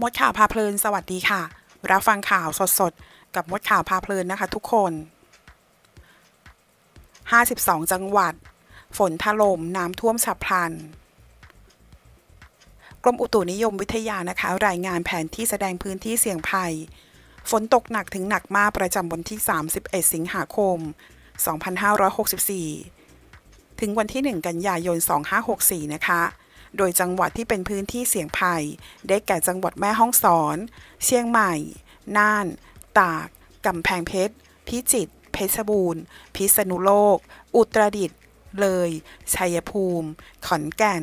มดข่าวพาเพลินสวัสดีค่ะ รับฟังข่าวสดๆ กับมดข่าวพาเพลินนะคะทุกคน 52 จังหวัด ฝนถล่มน้ำท่วมฉับพลัน กรมอุตุนิยมวิทยานะคะรายงานแผนที่แสดงพื้นที่เสี่ยงภัย ฝนตกหนักถึงหนักมากประจำวันที่ 31 สิงหาคม 2564 ถึงวันที่ 1 กันยายน 2564 นะคะโดยจังหวัดที่เป็นพื้นที่เสี่ยงภัย ได้แก่จังหวัดแม่ฮ่องสอน เชียงใหม่ น่าน ตาก กำแพงเพชร พิจิตร เพชรบูรณ์ พิษณุโลก อุตรดิตถ์เลย ชัยภูมิ ขอนแก่น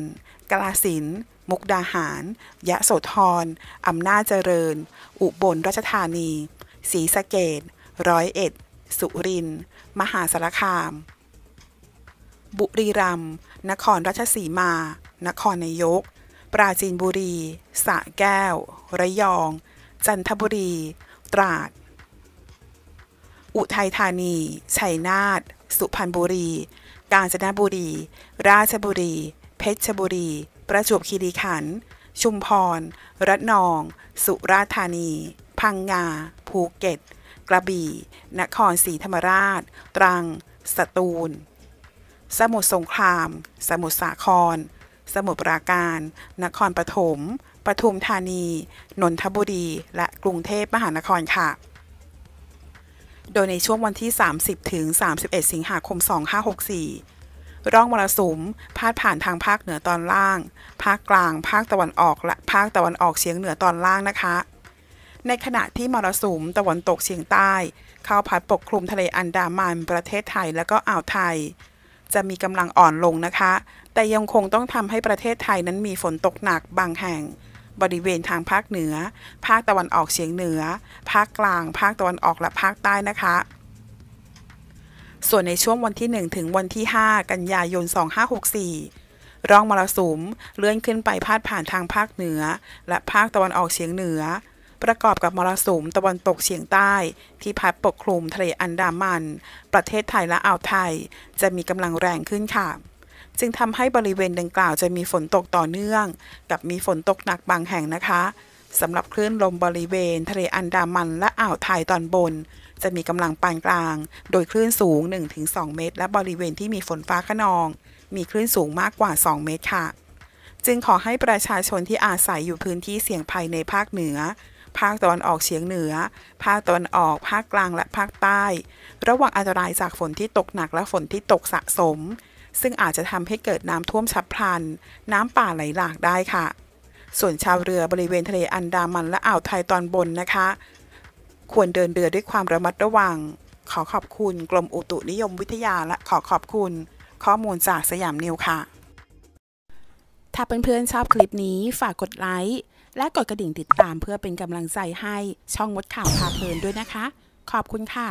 กาฬสินธุ์ มุกดาหาร ยะโสธรอำนาจเจริญ อุบลราชธานีศรีสะเกดร้อยเอ็ด สุรินทร์ มหาสารคามบุรีรัมย์ นครราชสีมา นครนายก ปราจีนบุรีสระแก้ว ระยอง จันทบุรี ตราด อุทัยธานี ชัยนาทสุพรรณบุรี กาญจนบุรี ราชบุรี เพชรบุรี ประจวบคีรีขันธ์ ชุมพรระนอง สุราษฎร์ธานี พังงา ภูเก็ต กระบี่ นครศรีธรรมราช ตรัง สตูลสมุทรสงคราม สมุทรสาคร สมุทรปราการ นครปฐมปทุมธานี นนทบุรี และกรุงเทพมหานครค่ะ โดยในช่วงวันที่ 30 ถึง 31 สิงหาคม 2564 ร่องมรสุมพาดผ่านทางภาคเหนือตอนล่าง ภาคกลาง ภาคตะวันออก และภาคตะวันออกเฉียงเหนือตอนล่างนะคะ ในขณะที่มรสุมตะวันตกเฉียงใต้ เข้าพัดปกคลุมทะเลอันดามันประเทศไทยและก็อ่าวไทยจะมีกำลังอ่อนลงนะคะ แต่ยังคงต้องทำให้ประเทศไทยนั้นมีฝนตกหนักบางแห่ง บริเวณทางภาคเหนือ ภาคตะวันออกเฉียงเหนือ ภาคกลาง ภาคตะวันออกและภาคใต้นะคะ ส่วนในช่วงวันที่1ถึงวันที่5 กันยายน2564ร่องมรสุมเลื่อนขึ้นไปพาดผ่านทางภาคเหนือ และภาคตะวันออกเฉียงเหนือประกอบกับมรสุมตะวันตกเฉียงใต้ ที่พัดปกคลุมทะเลอันดามัน ประเทศไทยและอ่าวไทย จะมีกำลังแรงขึ้นค่ะ จึงทำให้บริเวณดังกล่าวจะมีฝนตกต่อเนื่องกับมีฝนตกหนักบางแห่งนะคะสำหรับคลื่นลม บริเวณ ทะเลอันดามัน และอ่าวไทยตอนบน จะมีกำลังปานกลาง โดยคลื่นสูง 1-2 เมตร และบริเวณที่มีฝนฟ้าขนอง มีคลื่นสูงมากกว่า 2 เมตรค่ะ จึงขอให้ประชาชนที่อาศัยอยู่พื้นที่เสี่ยงภัยในภาคเหนือภาคตะวันออก เฉียงเหนือ ภาคตะวันออก ภาคกลางและภาคใต้ ระวังอันตรายจากฝนที่ตกหนักและฝนที่ตกสะสม ซึ่งอาจจะทำให้เกิดน้ำท่วมฉับพลัน น้ำป่าไหลหลากได้ค่ะ ส่วนชาวเรือบริเวณทะเลอันดามันและอ่าวไทยตอนบนนะคะ ควรเดินเรือด้วยความระมัดระวัง ขอขอบคุณกรมอุตุนิยมวิทยาและขอขอบคุณ ข้อมูลจากสยามนิวค่ะ ถ้าเพื่อนๆชอบคลิปนี้ฝากกดไลค์และกดกระดิ่งติดตามเพื่อเป็นกำลังใจให้ช่องมดข่าวพาเพลินด้วยนะคะ ขอบคุณค่ะ